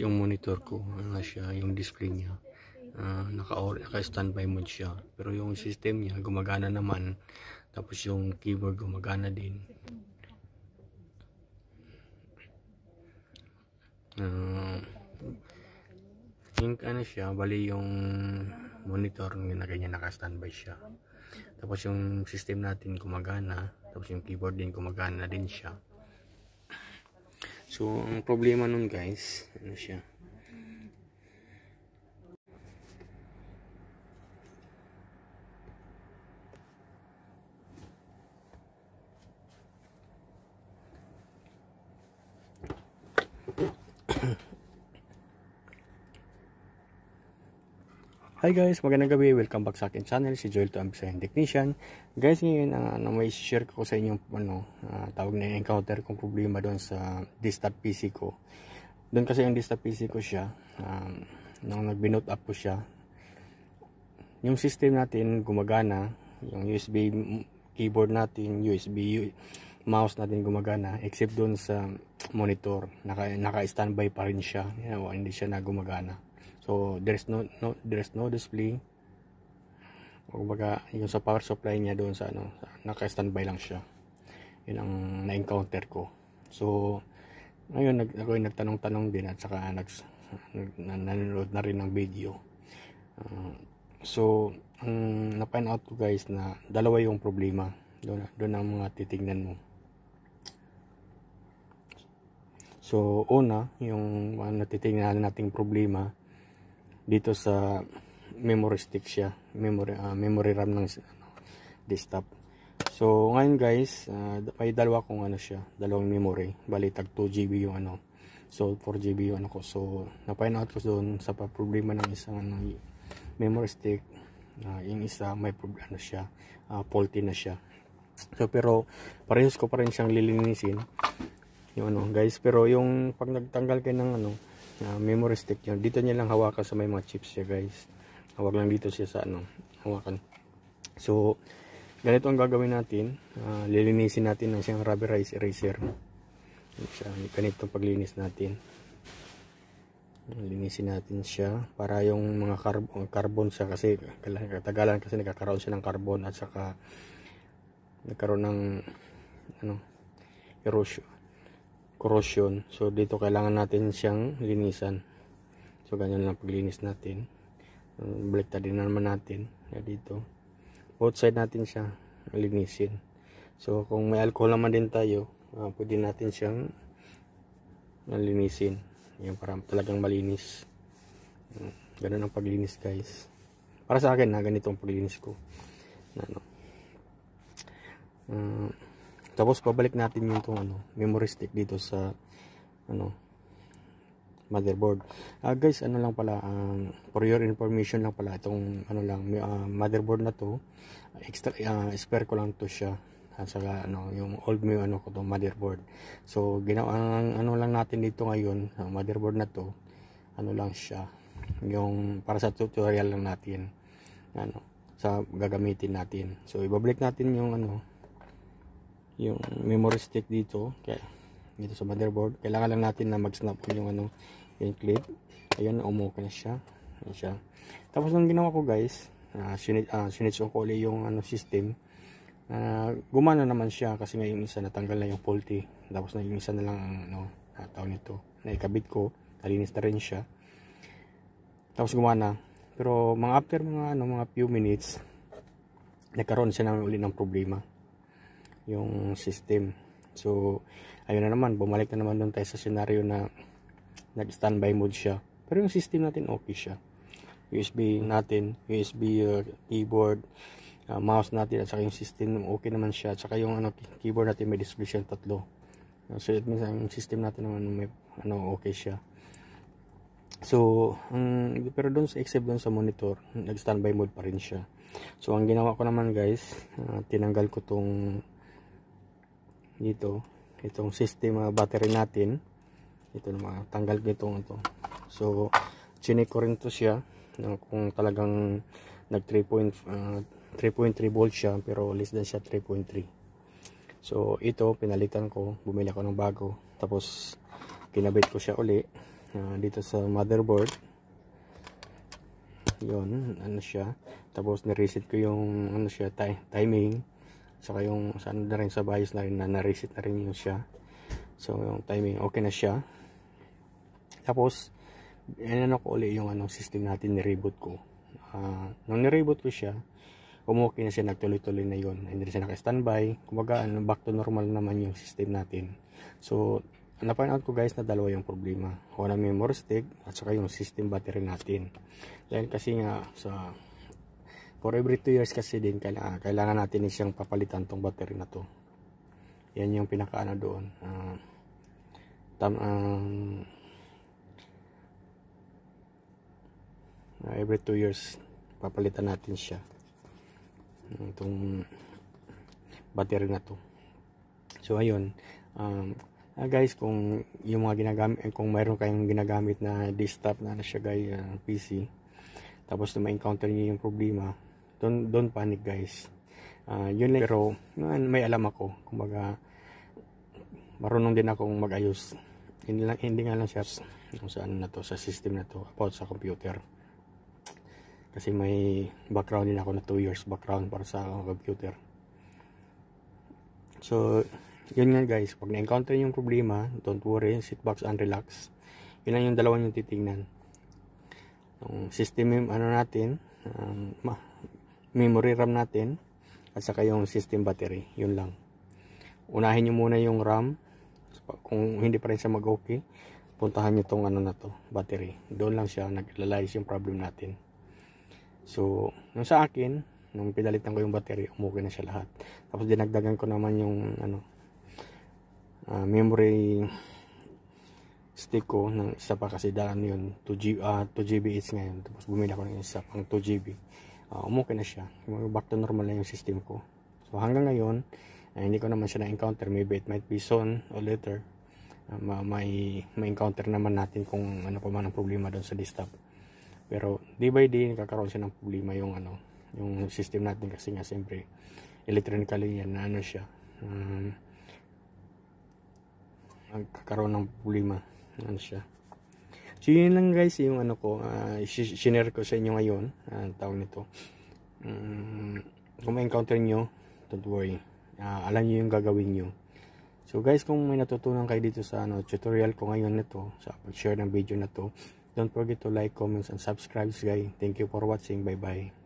naka yung monitor ko na siya yung display niya uh, ah, naka-standby mode siya pero yung system niya gumagana naman tapos yung keyboard gumagana din uh, think ano siya bali yung monitor na ganyan naka-standby siya tapos yung system natin gumagana tapos yung keyboard din gumagana din siya So, ang problema nun guys, ano siya, Hi guys, magandang gabi. Welcome back sa akin channel, si Joel to Ambisahin Technician. Guys, ngayon ang ah, ano, may share ko sa inyo ano, uh, tawag na encounter kong problema doon sa distab PC ko. Doon kasi yung distab PC ko siya, um, nung nag-binoot up ko siya, yung system natin gumagana, yung USB keyboard natin, USB mouse natin gumagana, except doon sa monitor, naka-standby naka, naka pa rin siya, you know, hindi siya na gumagana So, there is no, no there is no display. O baga, yung sa power supply niya doon sa ano, naka-standby lang siya. Yun ang na-encounter ko. So, ngayon nag, ako yung nagtanong-tanong din at saka nag, nag nanonood na rin ng video. Uh, so, ang um, na-find out ko guys na dalawa yung problema. Doon, doon ang mga titingnan mo. So, una, yung uh, natitingnan nating problema dito sa memory stick siya memory uh, memory RAM ng ano, desktop so ngayon guys uh, may dalawa kong ano siya dalawang memory bali tag 2 GB yung ano so 4 GB yung ano ko so napain out ko doon sa problema ng isang ano, memory stick uh, yung isa may problema ano siya uh, faulty na siya so pero parehas ko pa rin siyang lilinisin yung ano guys pero yung pag nagtanggal kayo ng ano uh, memory stick yun dito niya lang hawakan sa may mga chips siya guys hawak lang dito siya sa ano hawakan so ganito ang gagawin natin uh, lilinisin natin ng siyang rubberized eraser siya, ganito paglinis natin linisin natin siya para yung mga carbon, oh, carbon siya kasi katagalan kasi nagkakaroon siya ng carbon at saka nagkaroon ng ano erosion corrosion. So dito kailangan natin siyang linisan. So ganyan lang paglinis natin. Um, baliktad din naman natin. Kaya dito. Both side natin siya linisin. So kung may alcohol naman din tayo, uh, pwede natin siyang linisin. Yan para talagang malinis. Hmm, ganun ang paglinis guys. Para sa akin na ganito ang paglinis ko. Ano. Uh, tapos pabalik natin yung tong ano, memory stick dito sa ano motherboard. Uh, guys, ano lang pala um, for your information lang pala itong ano lang uh, motherboard na to. Extra uh, spare ko lang to siya sa ano yung old mo ano ko to motherboard. So ginawa ang ano lang natin dito ngayon, uh, motherboard na to. Ano lang siya yung para sa tutorial lang natin. Ano sa gagamitin natin. So ibabalik natin yung ano yung memory stick dito kaya dito sa motherboard kailangan lang natin na mag snap on yung ano yung clip ayun umuka na siya ayun siya tapos nung ginawa ko guys uh, sinit uh, ah, sinitch ko ulit yung ano system uh, gumana naman siya kasi nga yung isa natanggal na yung faulty tapos na yung isa na lang ang ano tao nito na ikabit ko nalinis na rin siya tapos gumana pero mga after mga ano mga few minutes nagkaroon siya ng uli ng problema yung system. So, ayun na naman, bumalik na naman doon tayo sa scenario na nag-standby mode siya. Pero yung system natin okay siya. USB natin, USB uh, keyboard, uh, mouse natin, at saka yung system okay naman siya. At saka yung ano, keyboard natin may display siya tatlo. Uh, so, it means yung system natin naman may, ano, okay siya. So, um, pero doon sa except doon sa monitor, nag-standby mode pa rin siya. So, ang ginawa ko naman guys, uh, tinanggal ko tong nito itong system uh, battery natin ito naman ah, tanggal ko ito so chinek ko rin to siya kung talagang nag 3.3 uh, 3.3 volt siya pero less than siya 3.3 so ito pinalitan ko bumili ako ng bago tapos kinabit ko siya uli uh, dito sa motherboard yon ano siya tapos ni-reset ko yung ano siya timing saka yung sa ano na rin sa bias line na na-reset na rin yung siya so yung timing okay na siya tapos inano ko uli yung anong system natin ni-reboot ko uh, nung ni-reboot ko siya umuwi na siya nagtuloy-tuloy na yon hindi na siya naka-standby kumbaga ano, back to normal naman yung system natin so na-find out ko guys na dalawa yung problema wala memory stick at saka yung system battery natin dahil kasi nga sa For every 2 years kasi din kailangan, kailangan natin siyang papalitan tong battery na to. Yan yung pinakaano doon. Uh, tam, um, uh, every 2 years papalitan natin siya. Itong battery na to. So ayun, um, uh, guys kung yung mga ginagamit eh, kung mayroon kayong ginagamit na desktop na na siya guys uh, PC tapos na ma-encounter niyo yung problema Don't, don't panic guys. Uh, yun lang. Pero ah, may alam ako. Kumbaga, marunong din akong magayos. Hindi, lang, hindi nga lang siya kung saan na to, sa system na to, about sa computer. Kasi may background din ako na 2 years background para sa computer. So, yun nga guys, pag na-encounter yung problema, don't worry, sit back and relax. Yun lang yung dalawa yung titingnan. Yung system yung ano natin, um, memory RAM natin at saka yung system battery. Yun lang. Unahin niyo muna yung RAM. Kung hindi pa rin siya mag-okay, puntahan niyo tong ano na to, battery. Doon lang siya naglalayas yung problem natin. So, nung sa akin, nung pinalitan ko yung battery, umuwi na siya lahat. Tapos dinagdagan ko naman yung ano, uh, memory stick ko ng isa pa kasi daan yun 2GB, uh, 2GB each ngayon tapos bumili ako ng isa pang 2GB uh, ah, umukay na siya back to normal na yung system ko so hanggang ngayon uh, hindi ko naman siya na-encounter maybe it might be soon or later uh, may, may encounter naman natin kung ano pa man ang problema doon sa desktop. pero day by day nakakaroon siya ng problema yung ano yung system natin kasi nga siyempre electronically yan na ano siya um, nagkakaroon ng problema ano siya So, yun lang guys, yung ano ko, uh, ah, shinare ko sa inyo ngayon, ang uh, tawag nito. Um, kung ma-encounter nyo, don't worry. Uh, alam nyo yung gagawin nyo. So guys, kung may natutunan kayo dito sa ano, tutorial ko ngayon nito, sa pag-share ng video na to, don't forget to like, comments, and subscribe guys. Thank you for watching. Bye-bye.